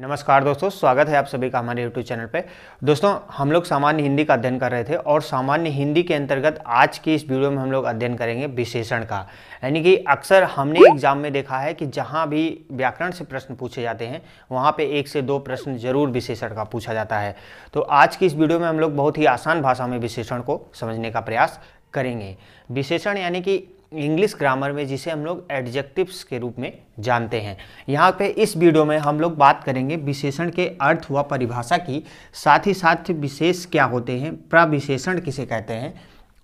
नमस्कार दोस्तों स्वागत है आप सभी का हमारे YouTube चैनल पे दोस्तों हम लोग सामान्य हिंदी का अध्ययन कर रहे थे और सामान्य हिंदी के अंतर्गत आज की इस वीडियो में हम लोग अध्ययन करेंगे विशेषण का यानी कि अक्सर हमने एग्जाम में देखा है कि जहाँ भी व्याकरण से प्रश्न पूछे जाते हैं वहाँ पे एक से दो प्रश्न जरूर विशेषण का पूछा जाता है तो आज की इस वीडियो में हम लोग बहुत ही आसान भाषा में विशेषण को समझने का प्रयास करेंगे विशेषण यानी कि इंग्लिश ग्रामर में जिसे हम लोग एडजेक्टिव्स के रूप में जानते हैं यहाँ पे इस वीडियो में हम लोग बात करेंगे विशेषण के अर्थ व परिभाषा की साथ ही साथ विशेष क्या होते हैं प्रविशेषण किसे कहते हैं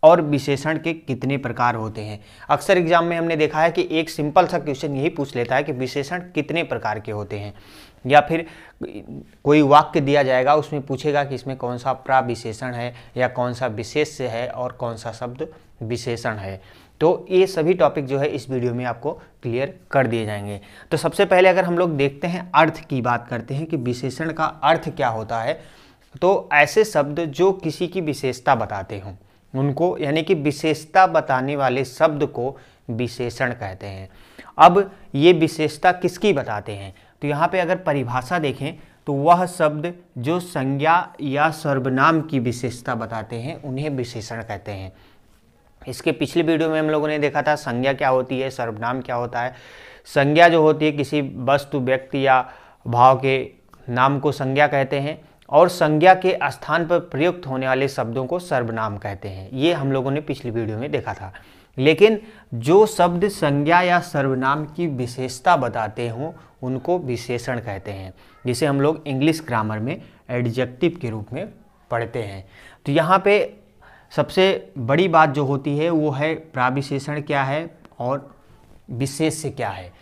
और विशेषण के कितने प्रकार होते हैं अक्सर एग्जाम में हमने देखा है कि एक सिंपल सा क्वेश्चन यही पूछ लेता है कि विशेषण कितने प्रकार के होते हैं या फिर कोई वाक्य दिया जाएगा उसमें पूछेगा कि इसमें कौन सा प्राविशेषण है या कौन सा विशेष है और कौन सा शब्द विशेषण है तो ये सभी टॉपिक जो है इस वीडियो में आपको क्लियर कर दिए जाएंगे तो सबसे पहले अगर हम लोग देखते हैं अर्थ की बात करते हैं कि विशेषण का अर्थ क्या होता है तो ऐसे शब्द जो किसी की विशेषता बताते हों उनको यानी कि विशेषता बताने वाले शब्द को विशेषण कहते हैं अब ये विशेषता किसकी बताते हैं तो यहाँ पे अगर परिभाषा देखें तो वह शब्द जो संज्ञा या सर्वनाम की विशेषता बताते हैं उन्हें विशेषण कहते हैं इसके पिछले वीडियो में हम लोगों ने देखा था संज्ञा क्या होती है सर्वनाम क्या होता है संज्ञा जो होती है किसी वस्तु व्यक्ति या भाव के नाम को संज्ञा कहते हैं और संज्ञा के स्थान पर प्रयुक्त होने वाले शब्दों को सर्वनाम कहते हैं ये हम लोगों ने पिछली वीडियो में देखा था लेकिन जो शब्द संज्ञा या सर्वनाम की विशेषता बताते हों उनको विशेषण कहते हैं जिसे हम लोग इंग्लिश ग्रामर में एडजेक्टिव के रूप में पढ़ते हैं तो यहाँ पे सबसे बड़ी बात जो होती है वो है प्राविशेषण क्या है और विशेष से क्या है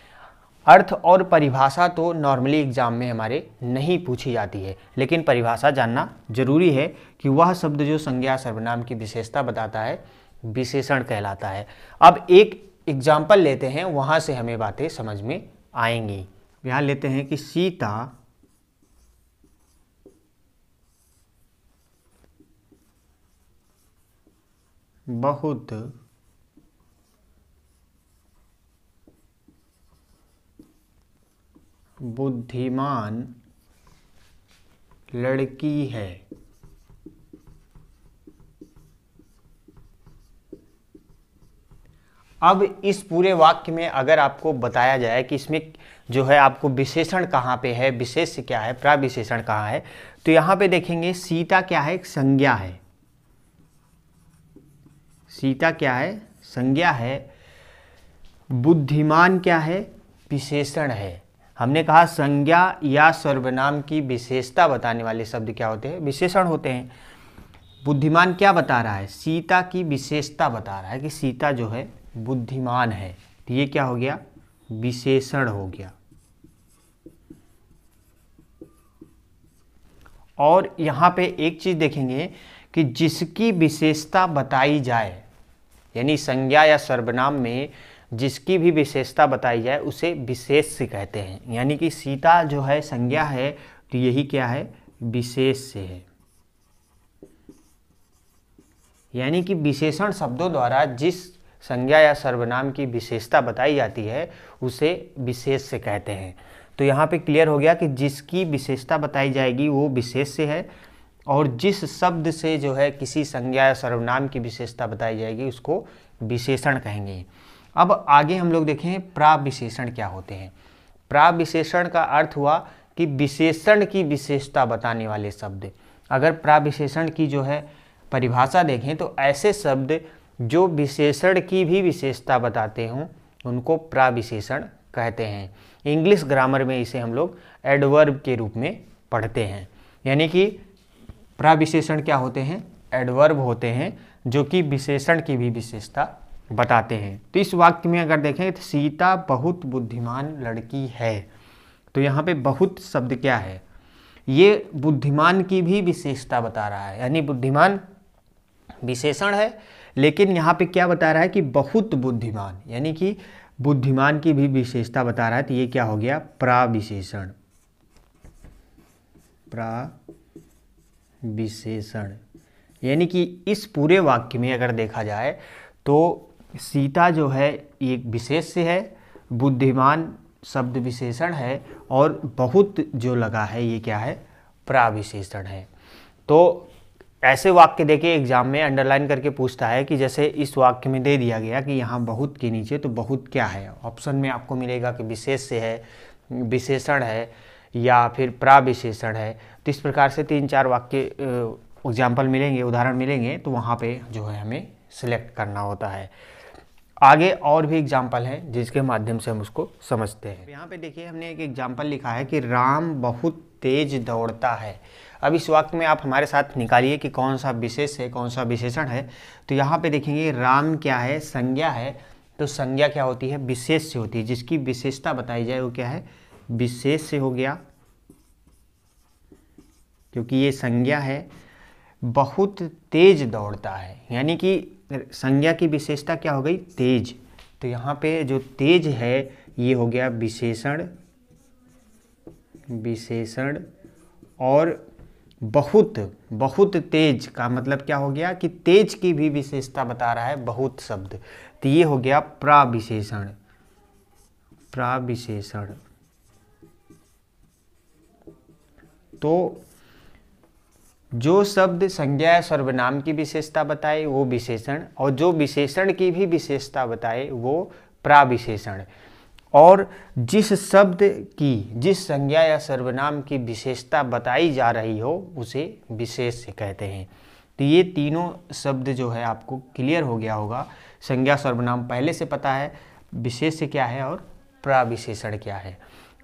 अर्थ और परिभाषा तो नॉर्मली एग्जाम में हमारे नहीं पूछी जाती है लेकिन परिभाषा जानना जरूरी है कि वह शब्द जो संज्ञा सर्वनाम की विशेषता बताता है विशेषण कहलाता है अब एक एग्जाम्पल लेते हैं वहाँ से हमें बातें समझ में आएंगी यहाँ लेते हैं कि सीता बहुत बुद्धिमान लड़की है अब इस पूरे वाक्य में अगर आपको बताया जाए कि इसमें जो है आपको विशेषण कहाँ पे है विशेष क्या है प्राविशेषण कहाँ है तो यहाँ पे देखेंगे सीता क्या है संज्ञा है सीता क्या है संज्ञा है बुद्धिमान क्या है विशेषण है हमने कहा संज्ञा या सर्वनाम की विशेषता बताने वाले शब्द क्या होते हैं विशेषण होते हैं बुद्धिमान क्या बता रहा है सीता की विशेषता बता रहा है कि सीता जो है बुद्धिमान है तो ये क्या हो गया विशेषण हो गया और यहाँ पे एक चीज़ देखेंगे कि जिसकी विशेषता बताई जाए यानी संज्ञा या सर्वनाम में जिसकी भी विशेषता बताई जाए उसे विशेष कहते हैं यानी कि सीता जो है संज्ञा है तो यही क्या है विशेष से है यानी कि विशेषण शब्दों द्वारा जिस संज्ञा या सर्वनाम की विशेषता बताई जाती है उसे विशेष से कहते हैं तो यहाँ पे क्लियर हो गया कि जिसकी विशेषता बताई जाएगी वो विशेष से है और जिस शब्द से जो है किसी संज्ञा या सर्वनाम की विशेषता बताई जाएगी उसको विशेषण कहेंगे अब आगे हम लोग देखें प्रा विशेषण क्या होते हैं प्रा विशेषण का अर्थ हुआ कि विशेषण की विशेषता बताने वाले शब्द अगर प्रा विशेषण की जो है परिभाषा देखें तो ऐसे शब्द जो विशेषण की भी विशेषता बताते हों उनको प्रा विशेषण कहते हैं इंग्लिश ग्रामर में इसे हम लोग एडवर्ब के रूप में पढ़ते हैं यानी कि प्राविशेषण क्या होते हैं एडवर्ब होते हैं जो कि विशेषण की भी विशेषता बताते हैं तो इस वाक्य में अगर देखें तो सीता बहुत बुद्धिमान लड़की है तो यहाँ पे बहुत शब्द क्या है ये बुद्धिमान की भी विशेषता बता रहा है यानी बुद्धिमान विशेषण है लेकिन यहाँ पे क्या बता रहा है कि बहुत बुद्धिमान यानी कि बुद्धिमान की भी विशेषता बता रहा है तो ये क्या हो गया प्राविशेषण प्रा विशेषण यानी कि इस पूरे वाक्य में अगर देखा जाए तो सीता जो है एक विशेष से है बुद्धिमान शब्द विशेषण है और बहुत जो लगा है ये क्या है प्राविशेषण है तो ऐसे वाक्य देखे एग्जाम में अंडरलाइन करके पूछता है कि जैसे इस वाक्य में दे दिया गया कि यहाँ बहुत के नीचे तो बहुत क्या है ऑप्शन में आपको मिलेगा कि विशेष से है विशेषण है या फिर प्राविशेषण है तो इस प्रकार से तीन चार वाक्य एग्जाम्पल मिलेंगे उदाहरण मिलेंगे तो वहाँ पे जो है हमें सिलेक्ट करना होता है आगे और भी एग्जाम्पल हैं जिसके माध्यम से हम उसको समझते हैं यहाँ पे देखिए हमने एक एग्जाम्पल लिखा है कि राम बहुत तेज दौड़ता है अब इस वाक्य में आप हमारे साथ निकालिए कि कौन सा विशेष है कौन सा विशेषण है तो यहाँ पे देखेंगे राम क्या है संज्ञा है तो संज्ञा क्या होती है विशेष से होती है जिसकी विशेषता बताई जाए वो क्या है विशेष से हो गया क्योंकि ये संज्ञा है बहुत तेज दौड़ता है यानी कि संज्ञा की विशेषता क्या हो गई तेज तो यहाँ पे जो तेज है ये हो गया विशेषण विशेषण और बहुत बहुत तेज का मतलब क्या हो गया कि तेज की भी विशेषता बता रहा है बहुत शब्द तो ये हो गया प्राविशेषण प्राविशेषण तो जो शब्द संज्ञा या सर्वनाम की विशेषता बताए वो विशेषण और जो विशेषण की भी विशेषता बताए वो प्राविशेषण और जिस शब्द की जिस संज्ञा या सर्वनाम की विशेषता बताई जा रही हो उसे विशेष कहते हैं तो ये तीनों शब्द जो है आपको क्लियर हो गया होगा संज्ञा सर्वनाम पहले से पता है विशेष क्या है और प्राविशेषण क्या है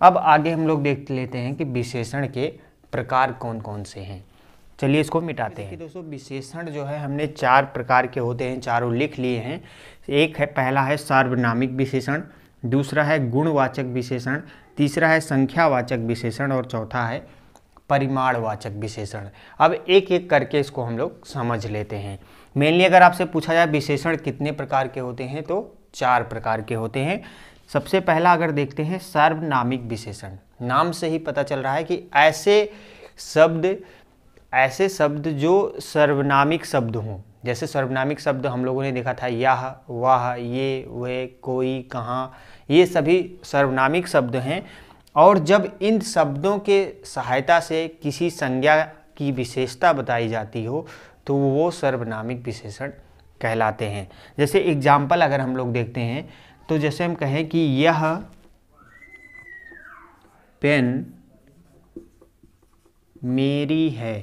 अब आगे हम लोग देख लेते हैं कि विशेषण के प्रकार कौन कौन से हैं चलिए इसको मिटाते हैं दोस्तों विशेषण जो है हमने चार प्रकार के होते हैं चारों लिख लिए हैं एक है पहला है सार्वनामिक विशेषण दूसरा है गुणवाचक विशेषण तीसरा है संख्यावाचक विशेषण और चौथा है परिमाणवाचक विशेषण अब एक एक करके इसको हम लोग समझ लेते हैं मेनली अगर आपसे पूछा जाए विशेषण कितने प्रकार के होते हैं तो चार प्रकार के होते हैं सबसे पहला अगर देखते हैं सर्वनामिक विशेषण नाम से ही पता चल रहा है कि ऐसे शब्द ऐसे शब्द जो सर्वनामिक शब्द हों जैसे सर्वनामिक शब्द हम लोगों ने देखा था यह वह ये वह कोई कहाँ ये सभी सर्वनामिक शब्द हैं और जब इन शब्दों के सहायता से किसी संज्ञा की विशेषता बताई जाती हो तो वो सर्वनामिक विशेषण कहलाते हैं जैसे एग्जाम्पल अगर हम लोग देखते हैं तो जैसे हम कहें कि यह पेन मेरी है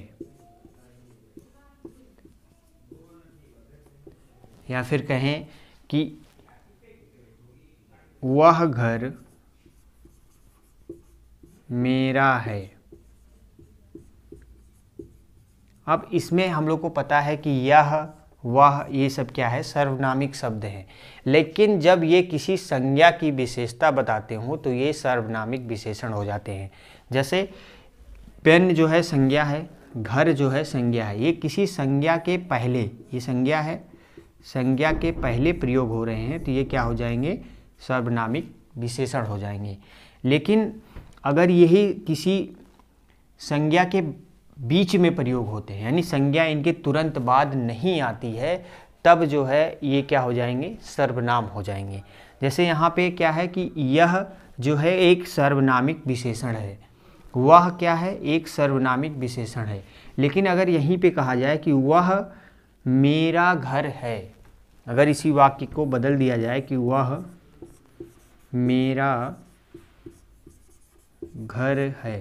या फिर कहें कि वह घर मेरा है अब इसमें हम लोग को पता है कि यह वह ये सब क्या है सर्वनामिक शब्द है लेकिन जब ये किसी संज्ञा की विशेषता बताते हों तो ये सर्वनामिक विशेषण हो जाते हैं जैसे पेन जो है संज्ञा है घर जो है संज्ञा है ये किसी संज्ञा के पहले ये संज्ञा है संज्ञा के पहले प्रयोग हो रहे हैं तो ये क्या हो जाएंगे सर्वनामिक विशेषण हो जाएंगे लेकिन अगर यही किसी संज्ञा के बीच में प्रयोग होते हैं यानी संज्ञा इनके तुरंत बाद नहीं आती है तब जो है ये क्या हो जाएंगे सर्वनाम हो जाएंगे जैसे यहाँ पे क्या है कि यह जो है एक सर्वनामिक विशेषण है वह क्या है एक सर्वनामिक विशेषण है लेकिन अगर यहीं पे कहा जाए कि वह मेरा घर है अगर इसी वाक्य को बदल दिया जाए कि वह मेरा घर है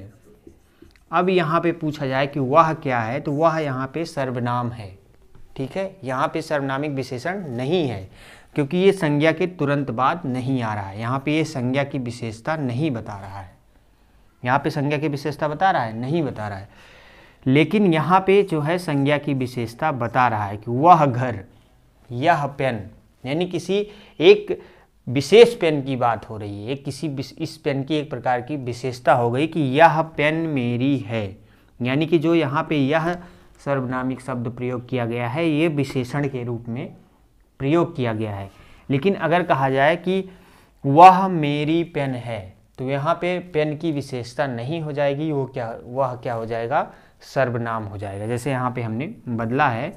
अब यहाँ पे पूछा जाए कि वह क्या है तो वह यहाँ पे सर्वनाम है ठीक है यहाँ पे सर्वनामिक विशेषण नहीं है क्योंकि ये संज्ञा के तुरंत बाद नहीं आ रहा है यहाँ पे ये संज्ञा की विशेषता नहीं बता रहा है यहाँ पे संज्ञा की विशेषता बता रहा है नहीं बता रहा है लेकिन यहाँ पे जो है संज्ञा की विशेषता बता रहा है कि वह घर यह पेन यानी किसी एक विशेष पेन की बात हो रही है किसी इस पेन की एक प्रकार की विशेषता हो गई कि यह पेन मेरी है यानी कि जो यहाँ पे यह सर्वनामिक शब्द प्रयोग किया गया है ये विशेषण के रूप में प्रयोग किया गया है लेकिन अगर कहा जाए कि वह मेरी पेन है तो यहाँ पे पेन की विशेषता नहीं हो जाएगी वो क्या वह क्या हो जाएगा सर्वनाम हो जाएगा जैसे यहाँ पे हमने बदला है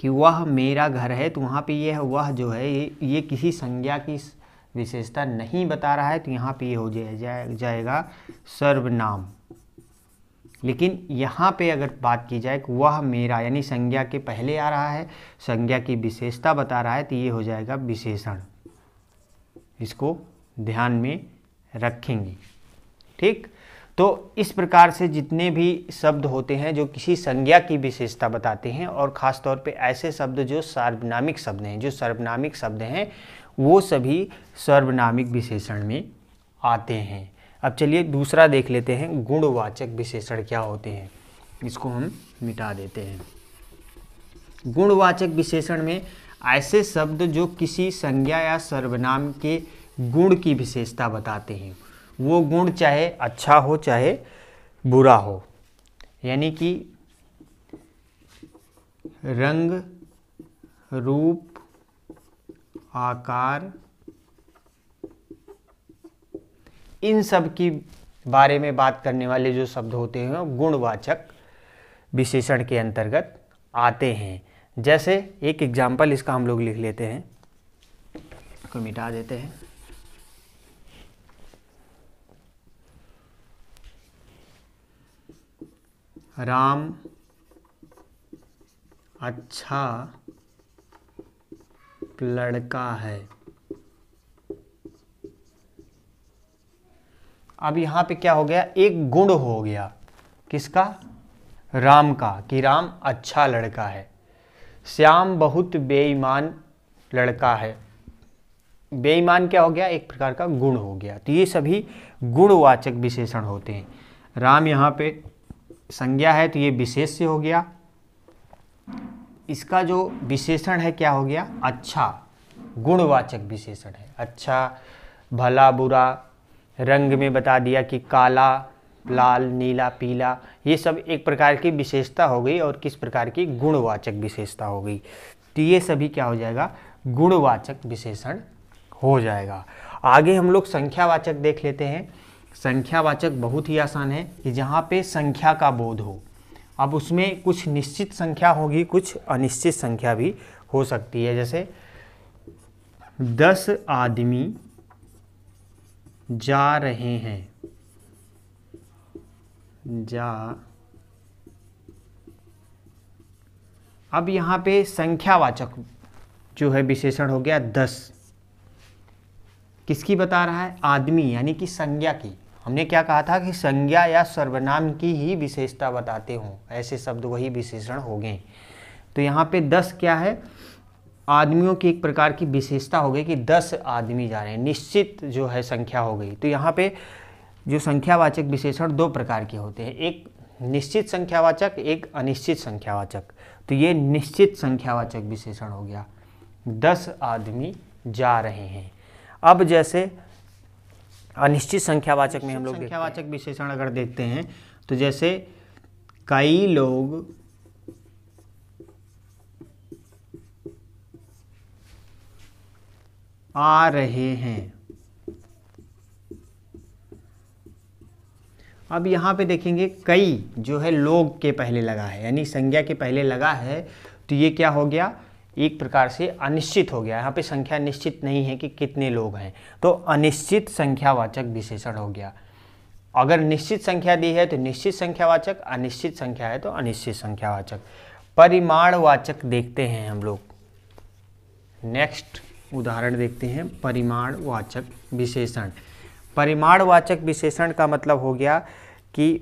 कि वह मेरा घर है तो वहाँ पे ये है वह जो है ये ये किसी संज्ञा की विशेषता नहीं बता रहा है तो यहाँ पे ये हो जाए, जाए जाएगा सर्वनाम लेकिन यहाँ पे अगर बात की जाए कि वह मेरा यानी संज्ञा के पहले आ रहा है संज्ञा की विशेषता बता रहा है तो ये हो जाएगा विशेषण इसको ध्यान में रखेंगे ठीक तो इस प्रकार से जितने भी शब्द होते हैं जो किसी संज्ञा की विशेषता बताते हैं और ख़ास तौर पे ऐसे शब्द जो सार्वनामिक शब्द हैं जो सर्वनामिक शब्द हैं वो सभी सर्वनामिक विशेषण में आते हैं अब चलिए दूसरा देख लेते हैं गुणवाचक विशेषण क्या होते हैं इसको हम मिटा देते हैं गुणवाचक विशेषण में ऐसे शब्द जो किसी संज्ञा या सर्वनाम के गुण की विशेषता बताते हैं वो गुण चाहे अच्छा हो चाहे बुरा हो यानी कि रंग रूप आकार इन सब की बारे में बात करने वाले जो शब्द होते हैं गुणवाचक विशेषण के अंतर्गत आते हैं जैसे एक एग्जाम्पल इसका हम लोग लिख लेते हैं इसको मिटा देते हैं राम अच्छा लड़का है अब यहाँ पे क्या हो गया एक गुण हो गया किसका राम का कि राम अच्छा लड़का है श्याम बहुत बेईमान लड़का है बेईमान क्या हो गया एक प्रकार का गुण हो गया तो ये सभी गुणवाचक विशेषण होते हैं राम यहाँ पे संज्ञा है तो ये विशेष से हो गया इसका जो विशेषण है क्या हो गया अच्छा गुणवाचक विशेषण है अच्छा भला बुरा रंग में बता दिया कि काला लाल नीला पीला ये सब एक प्रकार की विशेषता हो गई और किस प्रकार की गुणवाचक विशेषता हो गई तो ये सभी क्या हो जाएगा गुणवाचक विशेषण हो जाएगा आगे हम लोग संख्यावाचक देख लेते हैं संख्यावाचक बहुत ही आसान है कि जहाँ पे संख्या का बोध हो अब उसमें कुछ निश्चित संख्या होगी कुछ अनिश्चित संख्या भी हो सकती है जैसे दस आदमी जा रहे हैं जा अब यहाँ पे संख्यावाचक जो है विशेषण हो गया दस किसकी बता रहा है आदमी यानी कि संज्ञा की हमने क्या कहा था कि संज्ञा या सर्वनाम की ही विशेषता बताते हों ऐसे शब्द वही विशेषण हो गए तो यहाँ पे दस क्या है आदमियों की एक प्रकार की विशेषता हो गई कि दस आदमी जा रहे हैं निश्चित जो है संख्या हो गई तो यहाँ पे जो संख्यावाचक विशेषण दो प्रकार के होते हैं एक निश्चित संख्यावाचक एक अनिश्चित संख्यावाचक तो ये निश्चित संख्यावाचक विशेषण हो गया दस आदमी जा रहे हैं अब जैसे अनिश्चित संख्यावाचक में हम लोग संख्यावाचक विशेषण अगर देखते हैं तो जैसे कई लोग आ रहे हैं अब यहां पे देखेंगे कई जो है लोग के पहले लगा है यानी संज्ञा के पहले लगा है तो ये क्या हो गया एक प्रकार से अनिश्चित हो गया यहाँ पे संख्या निश्चित नहीं है कि कितने लोग हैं तो अनिश्चित संख्यावाचक विशेषण हो गया अगर निश्चित संख्या दी है तो निश्चित संख्यावाचक अनिश्चित संख्या है तो अनिश्चित संख्यावाचक परिमाणवाचक देखते हैं हम लोग नेक्स्ट उदाहरण देखते हैं परिमाणवाचक विशेषण परिमाणवाचक विशेषण का मतलब हो गया कि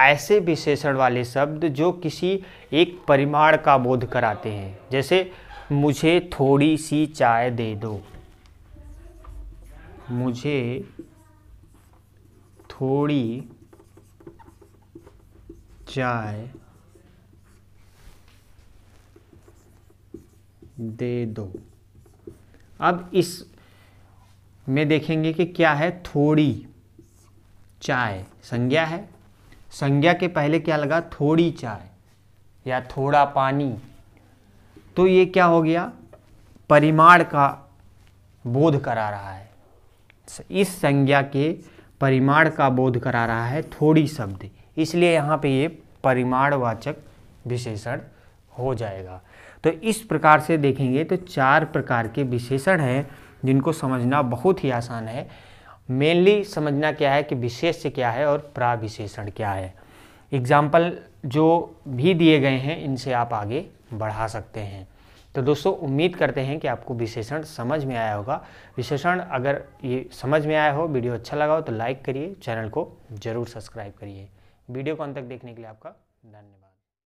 ऐसे विशेषण वाले शब्द जो किसी एक परिमाण का बोध कराते हैं जैसे मुझे थोड़ी सी चाय दे दो मुझे थोड़ी चाय दे दो अब इस में देखेंगे कि क्या है थोड़ी चाय संज्ञा है संज्ञा के पहले क्या लगा थोड़ी चाय या थोड़ा पानी तो ये क्या हो गया परिमाण का बोध करा रहा है इस संज्ञा के परिमाण का बोध करा रहा है थोड़ी शब्द इसलिए यहाँ पे ये परिमाणवाचक विशेषण हो जाएगा तो इस प्रकार से देखेंगे तो चार प्रकार के विशेषण हैं जिनको समझना बहुत ही आसान है मेनली समझना क्या है कि विशेष क्या है और प्राविशेषण क्या है एग्जाम्पल जो भी दिए गए हैं इनसे आप आगे बढ़ा सकते हैं तो दोस्तों उम्मीद करते हैं कि आपको विशेषण समझ में आया होगा विशेषण अगर ये समझ में आया हो वीडियो अच्छा लगा हो तो लाइक करिए चैनल को ज़रूर सब्सक्राइब करिए वीडियो को अंत तक देखने के लिए आपका धन्यवाद